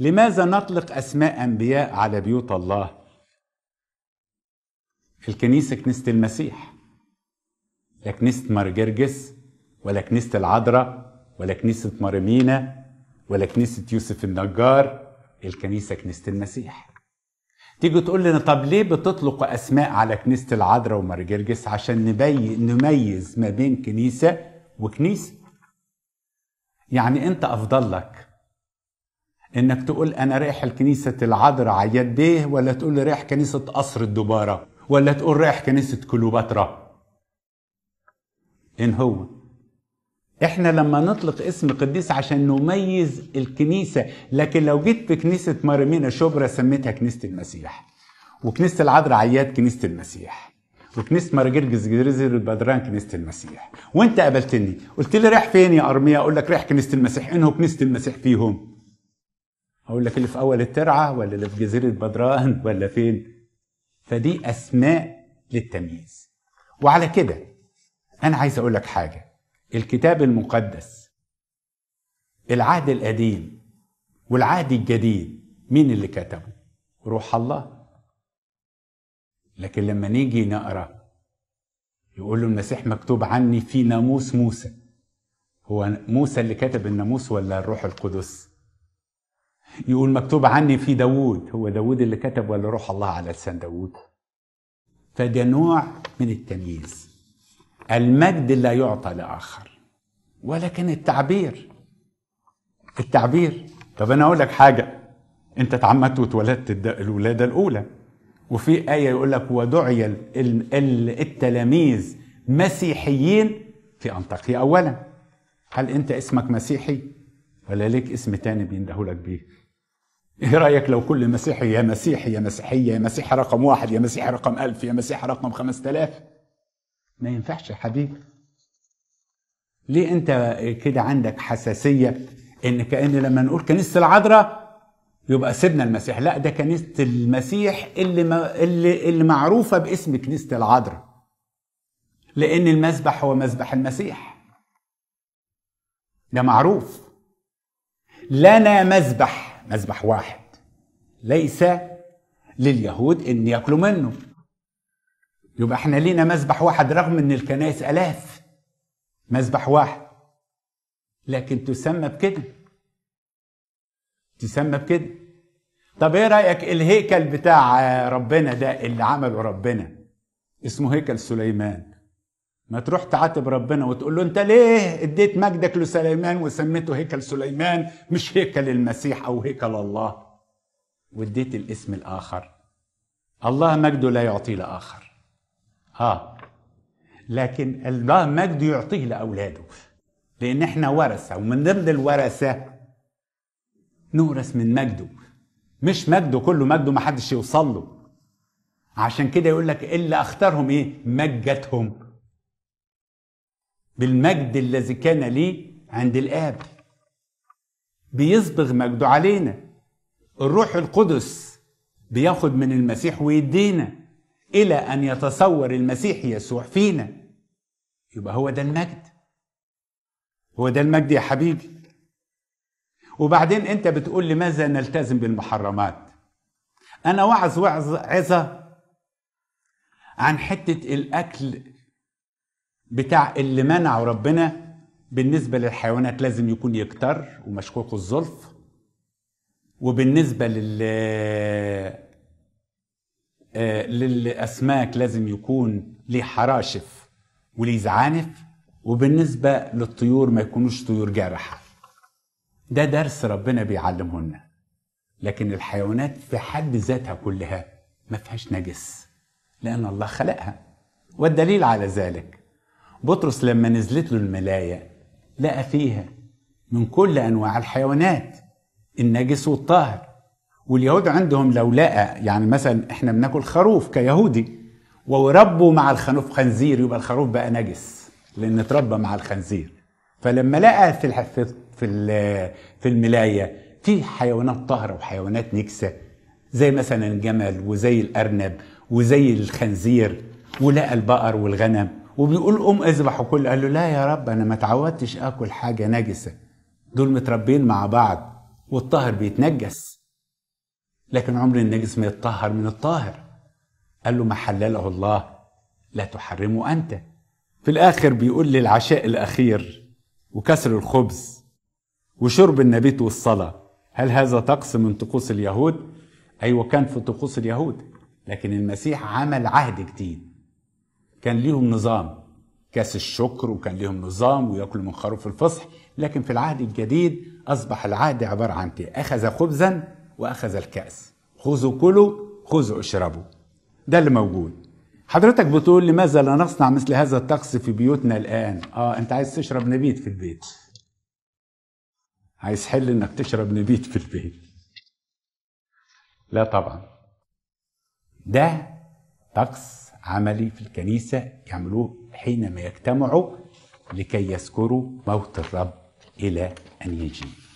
لماذا نطلق أسماء أنبياء على بيوت الله؟ الكنيسة كنيسة المسيح لا كنيسة مارجرجس ولا كنيسة العذراء ولا كنيسة مارمينا ولا كنيسة يوسف النجار الكنيسة كنيسة المسيح تيجي تقول لنا طب ليه بتطلق أسماء على كنيسة العذراء ومارجرجس عشان نبين نميز ما بين كنيسة وكنيسة يعني أنت أفضل لك انك تقول انا رايح الكنيسه العذراء على يديه ولا تقول رايح كنيسه قصر الدباره ولا تقول رايح كنيسه كليوباترا ان هو احنا لما نطلق اسم قديس عشان نميز الكنيسه لكن لو جيت في كنيسه مارمينا شبرا سميتها كنيسه المسيح وكنيسه العذراء عياد كنيسه المسيح وكنيسه مارجرجز جريزر البدران كنيسه المسيح وانت قابلتني قلت لي رايح فين يا ارميا اقول لك رايح كنيسه المسيح انهوا كنيسه المسيح فيهم اقول لك اللي في اول الترعه ولا اللي في جزيره بدران ولا فين فدي اسماء للتمييز وعلى كده انا عايز اقول لك حاجه الكتاب المقدس العهد القديم والعهد الجديد مين اللي كتبه روح الله لكن لما نيجي نقرا يقول له المسيح مكتوب عني في ناموس موسى هو موسى اللي كتب الناموس ولا الروح القدس يقول مكتوب عني في داوود هو داوود اللي كتب ولا روح الله على لسان داوود فده نوع من التمييز المجد لا يعطى لآخر ولكن التعبير التعبير طب أنا أقول لك حاجة أنت اتعمدت واتولدت الولادة الأولى وفي آية يقول لك ودعي التلاميذ مسيحيين في انطاكيا أولا هل أنت اسمك مسيحي ولا ليك اسم تاني بيندهولك بيه ايه رايك لو كل مسيحي يا مسيحي يا مسيحيه يا مسيحي رقم واحد يا مسيحي رقم ألف يا مسيحي رقم خمسة آلاف ما ينفعش يا حبيبي ليه انت كده عندك حساسيه ان كان لما نقول كنيسه العذراء يبقى سيبنا المسيح لا ده كنيسه المسيح اللي ما اللي, اللي معروفه باسم كنيسه العذراء لان المذبح هو مذبح المسيح ده معروف لنا مذبح مذبح واحد ليس لليهود ان ياكلوا منه يبقى احنا لينا مذبح واحد رغم ان الكنائس الاف مذبح واحد لكن تسمى بكده تسمى بكده طب ايه رايك الهيكل بتاع ربنا ده اللي عمله ربنا اسمه هيكل سليمان ما تروح تعاتب ربنا وتقول له انت ليه اديت مجدك لسليمان وسميته هيكل سليمان مش هيكل المسيح او هيكل الله واديت الاسم الاخر الله مجده لا يعطيه لاخر ها آه. لكن الله مجده يعطيه لاولاده لان احنا ورثه ومن ضمن الورثه نورث من مجده مش مجده كله مجده ما حدش يوصل له عشان كده يقول لك الا اختارهم ايه مجتهم بالمجد الذي كان لي عند الآب بيصبغ مجده علينا الروح القدس بياخد من المسيح ويدينا إلى أن يتصور المسيح يسوع فينا يبقى هو ده المجد هو ده المجد يا حبيبي وبعدين أنت بتقول لماذا نلتزم بالمحرمات أنا وعظ وعظ عظة عن حتة الأكل بتاع اللي منعه ربنا بالنسبة للحيوانات لازم يكون يكتر ومشكوك الظلف وبالنسبة لل آه، للأسماك لازم يكون ليه حراشف وليه زعانف وبالنسبة للطيور ما يكونوش طيور جارحة ده درس ربنا بيعلمه لنا لكن الحيوانات في حد ذاتها كلها ما فيهاش نجس لأن الله خلقها والدليل على ذلك بطرس لما نزلت له الملاية لقى فيها من كل أنواع الحيوانات النجس والطاهر واليهود عندهم لو لقى يعني مثلا احنا بناكل خروف كيهودي وربوا مع الخروف خنزير يبقى الخروف بقى نجس لان اتربى مع الخنزير فلما لقى في في في, في الملايه في حيوانات طاهره وحيوانات نجسه زي مثلا الجمل وزي الارنب وزي الخنزير ولقى البقر والغنم وبيقول قوم اذبحوا وكل قال له لا يا رب انا ما اتعودتش اكل حاجه نجسه دول متربين مع بعض والطاهر بيتنجس لكن عمر النجس ما يتطهر من الطاهر قال له ما حلله الله لا تحرمه انت في الاخر بيقول للعشاء الاخير وكسر الخبز وشرب النبيت والصلاه هل هذا طقس من طقوس اليهود ايوه كان في طقوس اليهود لكن المسيح عمل عهد جديد كان ليهم نظام كاس الشكر وكان ليهم نظام وياكلوا من خروف الفصح لكن في العهد الجديد أصبح العهد عبارة عن إيه؟ أخذ خبزا وأخذ الكأس خذوا كلوا خذوا اشربوا ده اللي موجود حضرتك بتقول لماذا لا نصنع مثل هذا الطقس في بيوتنا الآن آه أنت عايز تشرب نبيت في البيت عايز حل انك تشرب نبيت في البيت لا طبعا ده طقس عملي في الكنيسة يعملوه حينما يجتمعوا لكي يذكروا موت الرب إلى أن يجي